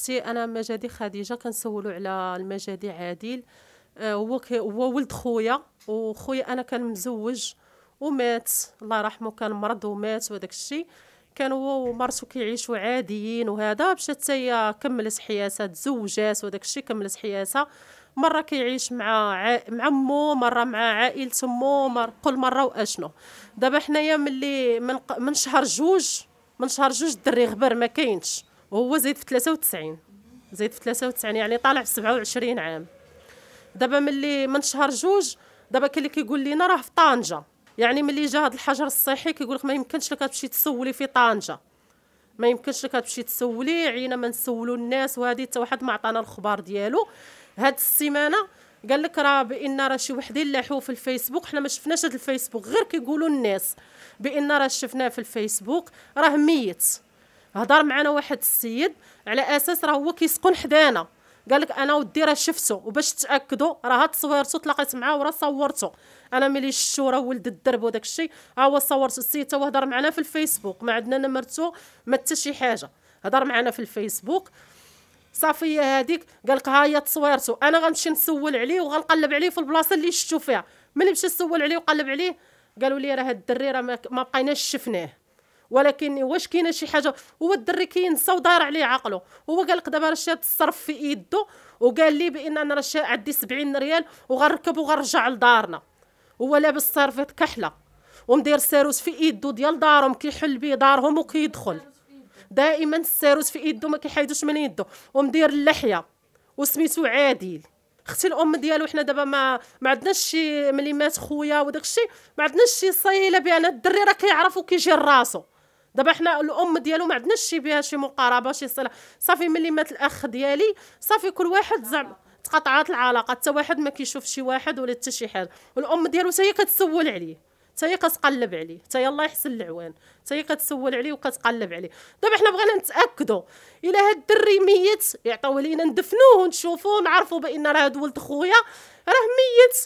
اختي انا مجادي خديجه كنسولو على المجادي عادل آه، هو هو ولد خويا وخويا انا كان مزوج ومات الله يرحمه كان مرض ومات وداك الشيء كان هو ومرته كيعيشوا عاديين وهذا مشات هي كملت حياتها تزوجات وداك الشيء كملت حياتها مره كيعيش مع عا... مع مو مره مع عائله مو مر... كل مره واشنو دابا حنايا ملي من, من شهر جوج من شهر جوج الدري غبر ما كاينش وهو زيد في 93 زيد في 93 يعني طالع في 27 عام دابا ملي من شهر جوج دابا كاين اللي كيقول لنا راه في طنجه يعني ملي جا هذا الحجر الصحي كيقول لك ما يمكنش لك تمشي تسولي في طنجه ما يمكنش لك تمشي تسولي عينا ما نسولوا الناس وهذه حتى واحد ما عطانا الخبار ديالو هاد السيمانه قال لك راه بان راه شي وحدين لاحوا في الفيسبوك حنا ما شفناش هاد الفيسبوك غير كيقولوا الناس بان راه شفناه في الفيسبوك راه ميت هضر معنا واحد السيد على اساس راه هو كيسكن حدانا قال لك انا ودي راه شفتو وباش تاكدوا راه تصويرته تلاقيت معاه وراه صورته انا ملي شفتو راه ولد الدرب وداك الشيء ها هو صورته السيد تا هضر معنا في الفيسبوك ما عندنا نمرته ما حتى شي حاجه هضر معنا في الفيسبوك صافي هذيك قال لك ها هي تصويرته انا غنمشي نسول عليه وغنقلب عليه في البلاصه اللي شفتو فيها ملي مشى سول عليه وقلب عليه قالوا لي راه الدري راه ما بقيناش شفناه ولكن واش كاينه شي حاجه هو الدري كينسى ودار عليه عقله هو قال لك دابا راه شاد الصرف في يده وقال لي بان انا راه عندي 70 ريال وغنركب وغنرجع لدارنا هو لابس صرفه كحله ومدير الساروس في يده ديال دارهم كيحل به دارهم وكيدخل دائما الساروس في يده ما كيحيدوش من يده ومدير اللحيه وسميتو عادل اختي الام ديالو حنا دابا ما ما عندناش شي ملي مات خويا وداك الشيء ما عندناش شي صيله بان الدري راه كيعرف وكيجي لراسو دابا حنا الام ديالو ما عندناش شي بها شي مقاربه شي صله صافي ملي مات الاخ ديالي صافي كل واحد زعما تقطعات العلاقه حتى واحد ما كيشوف شي واحد ولا حتى شي حاجه والام ديالو حتى هي كتسول عليه حتى هي كتقلب عليه حتى الله يحسن العوان حتى هي كتسول عليه وكتقلب عليه دابا حنا بغينا نتاكدوا الا هاد الدري ميت يعطيو لينا ندفنوه ونشوفوه نعرفوا بان راه هاد ولد خويا راه ميت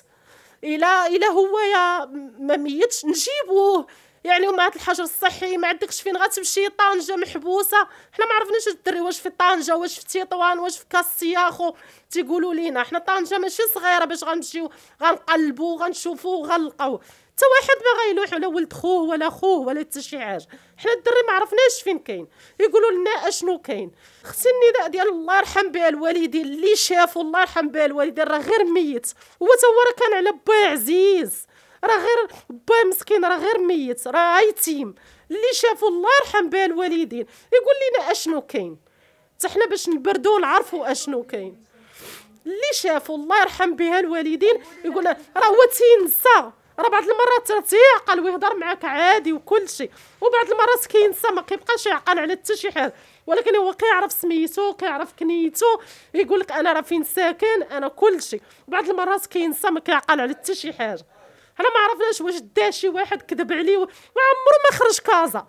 الا الا هو يا ما ميتش نجيبوه يعني هاد الحجر الصحي ما عندكش فين غتمشي طنجه محبوسه حنا ما عرفناش الدري واش في طنجه واش في تطوان واش في كاسياخو تيقولوا لينا حنا طنجه ماشي صغيره باش غنمشيو غنقلبوا غنشوفوا غنلقاو حتى واحد ما غيلوح على ولد خوه ولا خوه ولا حتى شي حاجه حنا الدري ما عرفناش فين كاين يقولوا لنا اشنو كاين اختي النداء ديال الله يرحم بها الوالدين اللي شافوا الله يرحم بها الوالدين راه غير ميت هو تا هو راه كان على با عزيز راه غير با مسكين راه غير ميت راه يتيم اللي شافو الله يرحم بها الوالدين يقول لنا اشنو كاين حتى حنا باش نبردو ونعرفوا اشنو كاين اللي شافو الله يرحم بها الوالدين يقول راه هو تينسى راه بعض المرات تيعقل ويهضر معاك عادي وكل شيء وبعض المرات كينسى ما كيبقاش يعقل على حتى شي حاجه ولكن هو كيعرف سميتو كيعرف كنيتو يقول لك انا راه فين ساكن انا كل شيء بعض المرات كينسى ما كيعقل على حتى شي حاجه انا ما عرفناش واش داه شي واحد كذب عليه و... ما عمرو ما خرج كازا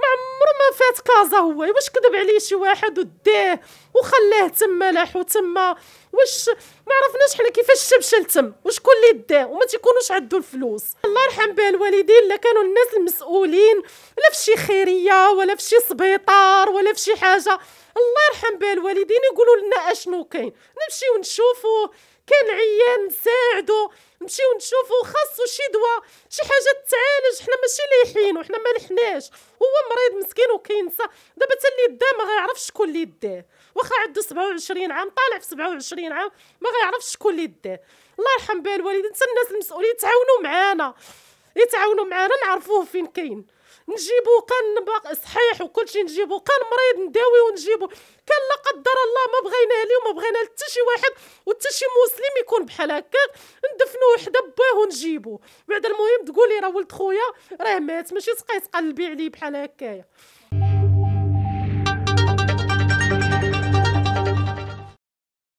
ما عمرو ما فات كازا هو واش كذب عليه شي واحد وداه وخلاه تما لاحو تما واش ما عرفناش حنا كيفاش شبشل تم وشكون اللي داه وما تيكونوش عندو الفلوس الله يرحم بها الوالدين لا كانوا الناس المسؤولين لا في شي خيريه ولا في شي سبيطار ولا في شي حاجه الله يرحم بها الوالدين يقولوا لنا اشنو كاين نمشيو نشوفو كان عيان نساعدو نمشيو نشوفو خاصو شي دواء شي حاجه تعالج حنا ماشي لايحينو حنا ما لحناش هو مريض مسكين وكينسى دابا تا اللي داه ما غيعرفش شكون اللي داه واخا عنده 27 عام طالع في 27 عام ما غيعرفش شكون اللي داه الله يرحم بها الوالدين حتى الناس المسؤولين يتعاونوا معانا يتعاونوا معانا نعرفوه فين كاين نجيبو كان صحيح صحيح وكلشي نجيبو كان مريض نداوي ونجيبو كان لا قدر الله ما بغيناه ليه وما بغينا حتى شي واحد وحتى شي مسلم يكون بحال هكاك ندفنو حدا باه ونجيبو بعد المهم تقولي راه ولد خويا راه مات ماشي تقيس قلبي عليه بحال هكايا